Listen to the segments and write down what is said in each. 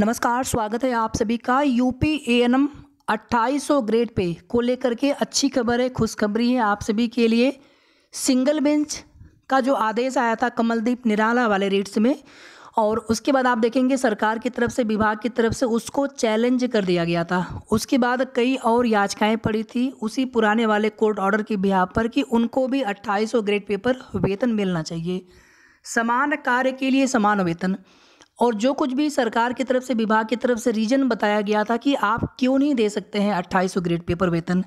नमस्कार स्वागत है आप सभी का यूपी ए एन एम अट्ठाईस ग्रेड पे को लेकर के अच्छी खबर है खुशखबरी है आप सभी के लिए सिंगल बेंच का जो आदेश आया था कमलदीप निराला वाले रेट्स में और उसके बाद आप देखेंगे सरकार की तरफ से विभाग की तरफ से उसको चैलेंज कर दिया गया था उसके बाद कई और याचिकाएं पड़ी थी उसी पुराने वाले कोर्ट ऑर्डर के बिहार पर कि उनको भी 2800 ग्रेड पे पर वेतन मिलना चाहिए समान कार्य के लिए समान वेतन और जो कुछ भी सरकार की तरफ से विभाग की तरफ से रीजन बताया गया था कि आप क्यों नहीं दे सकते हैं अट्ठाईस सौ ग्रेड पेपर वेतन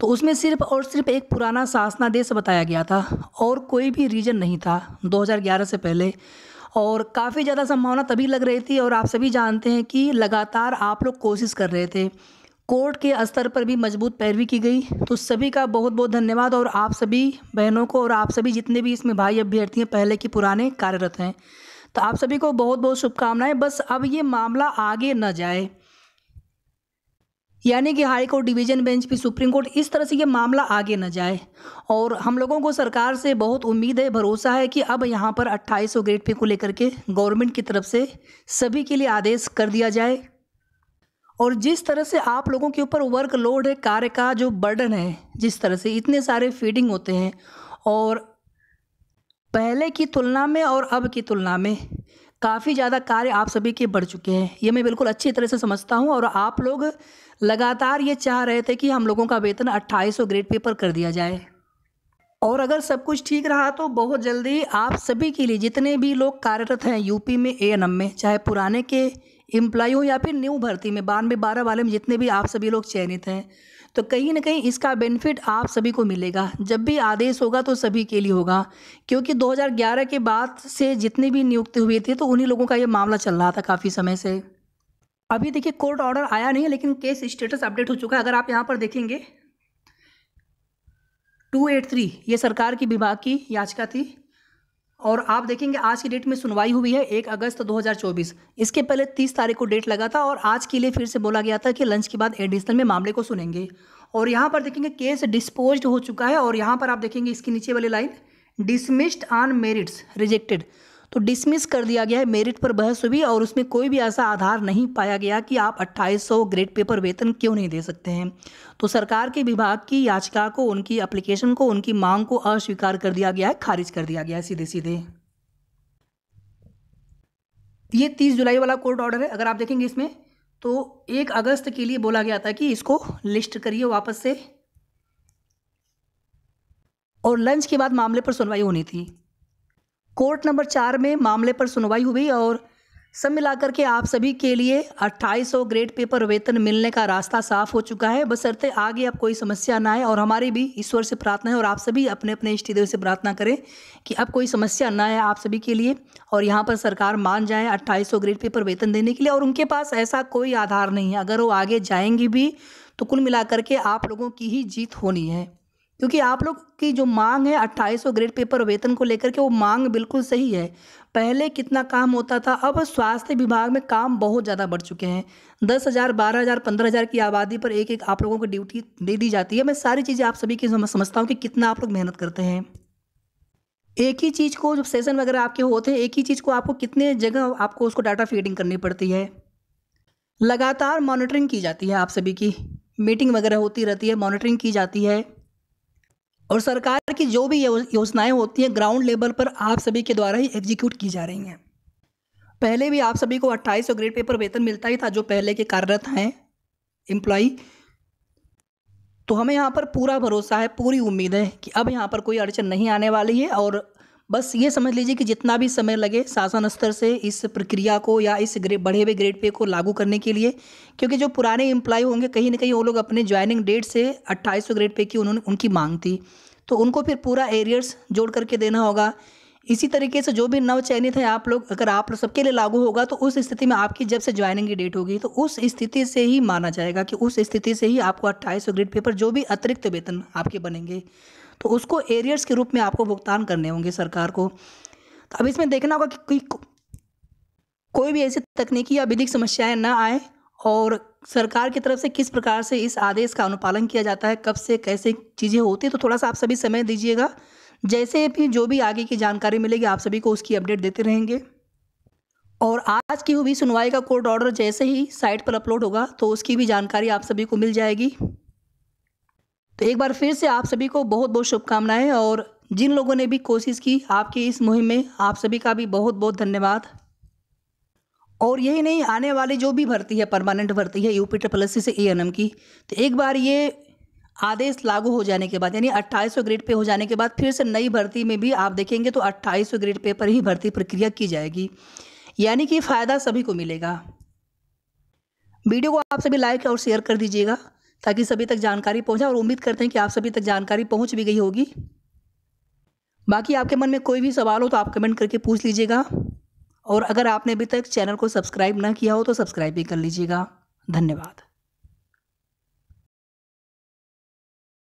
तो उसमें सिर्फ और सिर्फ एक पुराना शासनादेश बताया गया था और कोई भी रीजन नहीं था 2011 से पहले और काफ़ी ज़्यादा संभावना तभी लग रही थी और आप सभी जानते हैं कि लगातार आप लोग कोशिश कर रहे थे कोर्ट के स्तर पर भी मजबूत पैरवी की गई तो सभी का बहुत बहुत धन्यवाद और आप सभी बहनों को और आप सभी जितने भी इसमें भाई अभ्यर्थी हैं पहले के पुराने कार्यरत हैं तो आप सभी को बहुत बहुत शुभकामनाएं बस अब ये मामला आगे न जाए यानी कि हाई कोर्ट डिवीजन बेंच भी सुप्रीम कोर्ट इस तरह से ये मामला आगे न जाए और हम लोगों को सरकार से बहुत उम्मीद है भरोसा है कि अब यहाँ पर अट्ठाईस सौ ग्रेड पे को लेकर के गवर्नमेंट की तरफ से सभी के लिए आदेश कर दिया जाए और जिस तरह से आप लोगों के ऊपर वर्क लोड है कार्य का जो बर्डन है जिस तरह से इतने सारे फीडिंग होते हैं और पहले की तुलना में और अब की तुलना में काफ़ी ज़्यादा कार्य आप सभी के बढ़ चुके हैं ये मैं बिल्कुल अच्छी तरह से समझता हूँ और आप लोग लगातार ये चाह रहे थे कि हम लोगों का वेतन अट्ठाईस ग्रेड पे पर कर दिया जाए और अगर सब कुछ ठीक रहा तो बहुत जल्दी आप सभी के लिए जितने भी लोग कार्यरत हैं यूपी में ए में चाहे पुराने के एम्प्लॉयों या फिर न्यू भर्ती में बानवे बारह वाले में जितने भी आप सभी लोग चयनित हैं तो कहीं ना कहीं इसका बेनिफिट आप सभी को मिलेगा जब भी आदेश होगा तो सभी के लिए होगा क्योंकि 2011 के बाद से जितने भी नियुक्ति हुई थी तो उन्हीं लोगों का ये मामला चल रहा था काफ़ी समय से अभी देखिए कोर्ट ऑर्डर आया नहीं है लेकिन केस स्टेटस अपडेट हो चुका है अगर आप यहाँ पर देखेंगे टू एट थ्री ये सरकार की विभाग की याचिका थी और आप देखेंगे आज की डेट में सुनवाई हुई है एक अगस्त 2024 इसके पहले 30 तारीख को डेट लगा था और आज के लिए फिर से बोला गया था कि लंच के बाद एडिशनल में मामले को सुनेंगे और यहाँ पर देखेंगे केस डिस्पोज हो चुका है और यहाँ पर आप देखेंगे इसके नीचे वाली line dismissed on merits rejected तो डिसमिस कर दिया गया है मेरिट पर बहस हुई और उसमें कोई भी ऐसा आधार नहीं पाया गया कि आप 2800 ग्रेड पेपर वेतन क्यों नहीं दे सकते हैं तो सरकार के विभाग की याचिका को उनकी अप्लीकेशन को उनकी मांग को अस्वीकार कर दिया गया है खारिज कर दिया गया है सीधे सीधे ये तीस जुलाई वाला कोर्ट ऑर्डर है अगर आप देखेंगे इसमें तो एक अगस्त के लिए बोला गया था कि इसको लिस्ट करिए वापस से और लंच के बाद मामले पर सुनवाई होनी थी कोर्ट नंबर चार में मामले पर सुनवाई हुई और सब मिलाकर के आप सभी के लिए 2800 ग्रेड पेपर वेतन मिलने का रास्ता साफ हो चुका है बस बसरते आगे अब कोई समस्या ना आए और हमारी भी ईश्वर से प्रार्थना है और आप सभी अपने अपने इष्टदेव से प्रार्थना करें कि अब कोई समस्या ना आए आप सभी के लिए और यहाँ पर सरकार मान जाए 2800 ग्रेड पेपर वेतन देने के लिए और उनके पास ऐसा कोई आधार नहीं है अगर वो आगे जाएंगी भी तो कुल मिला के आप लोगों की ही जीत होनी है क्योंकि आप लोग की जो मांग है 2800 ग्रेड पेपर वेतन को लेकर के वो मांग बिल्कुल सही है पहले कितना काम होता था अब स्वास्थ्य विभाग में काम बहुत ज़्यादा बढ़ चुके हैं दस हज़ार बारह हज़ार पंद्रह हज़ार की आबादी पर एक एक आप लोगों को ड्यूटी दे दी जाती है मैं सारी चीज़ें आप सभी की समझता हूँ कि कितना आप लोग मेहनत करते हैं एक ही चीज़ को जब सेशन वगैरह आपके होते हैं एक ही चीज़ को आपको कितने जगह आपको उसको डाटा फीडिंग करनी पड़ती है लगातार मॉनिटरिंग की जाती है आप सभी की मीटिंग वगैरह होती रहती है मॉनिटरिंग की जाती है और सरकार की जो भी योजनाएं होती हैं ग्राउंड लेवल पर आप सभी के द्वारा ही एग्जीक्यूट की जा रही हैं पहले भी आप सभी को अट्ठाईस सौ ग्रेड पेपर वेतन मिलता ही था जो पहले के कार्यरत हैं एम्प्लॉय तो हमें यहाँ पर पूरा भरोसा है पूरी उम्मीद है कि अब यहाँ पर कोई अड़चन नहीं आने वाली है और बस ये समझ लीजिए कि जितना भी समय लगे शासन स्तर से इस प्रक्रिया को या इस बढ़े हुए ग्रेड पे को लागू करने के लिए क्योंकि जो पुराने एम्प्लॉय होंगे कहीं ना कहीं वो लोग अपने ज्वाइनिंग डेट से अट्ठाईस ग्रेड पे की उन्होंने उनकी मांग थी तो उनको फिर पूरा एरियर्स जोड़ करके देना होगा इसी तरीके से जो भी नवचयनित है आप लोग अगर आप लोग सबके लिए लागू होगा तो उस स्थिति में आपकी जब से ज्वाइनिंग की डेट होगी तो उस स्थिति से ही माना जाएगा कि उस स्थिति से ही आपको अट्ठाईस सौ ग्रेड पे पर जो भी अतिरिक्त वेतन आपके बनेंगे तो उसको एरियर्स के रूप में आपको भुगतान करने होंगे सरकार को तो अब इसमें देखना होगा कि कोई भी ऐसी तकनीकी या विधिक समस्याएं ना आए और सरकार की तरफ से किस प्रकार से इस आदेश का अनुपालन किया जाता है कब से कैसे चीज़ें होती तो थोड़ा सा आप सभी समय दीजिएगा जैसे भी जो भी आगे की जानकारी मिलेगी आप सभी को उसकी अपडेट देते रहेंगे और आज की हुई सुनवाई का कोर्ट ऑर्डर जैसे ही साइट पर अपलोड होगा तो उसकी भी जानकारी आप सभी को मिल जाएगी तो एक बार फिर से आप सभी को बहुत बहुत शुभकामनाएं और जिन लोगों ने भी कोशिश की आपकी इस मुहिम में आप सभी का भी बहुत बहुत धन्यवाद और यही नहीं आने वाली जो भी भर्ती है परमानेंट भर्ती है यूपी ट्रिपल एस से ए की तो एक बार ये आदेश लागू हो जाने के बाद यानी 2800 ग्रेड पे हो जाने के बाद फिर से नई भर्ती में भी आप देखेंगे तो 2800 ग्रेड पे पर ही भर्ती प्रक्रिया की जाएगी यानी कि फ़ायदा सभी को मिलेगा वीडियो को आप सभी लाइक और शेयर कर दीजिएगा ताकि सभी तक जानकारी पहुंचे और उम्मीद करते हैं कि आप सभी तक जानकारी पहुँच भी गई होगी बाकी आपके मन में कोई भी सवाल हो तो आप कमेंट करके पूछ लीजिएगा और अगर आपने अभी तक चैनल को सब्सक्राइब ना किया हो तो सब्सक्राइब भी कर लीजिएगा धन्यवाद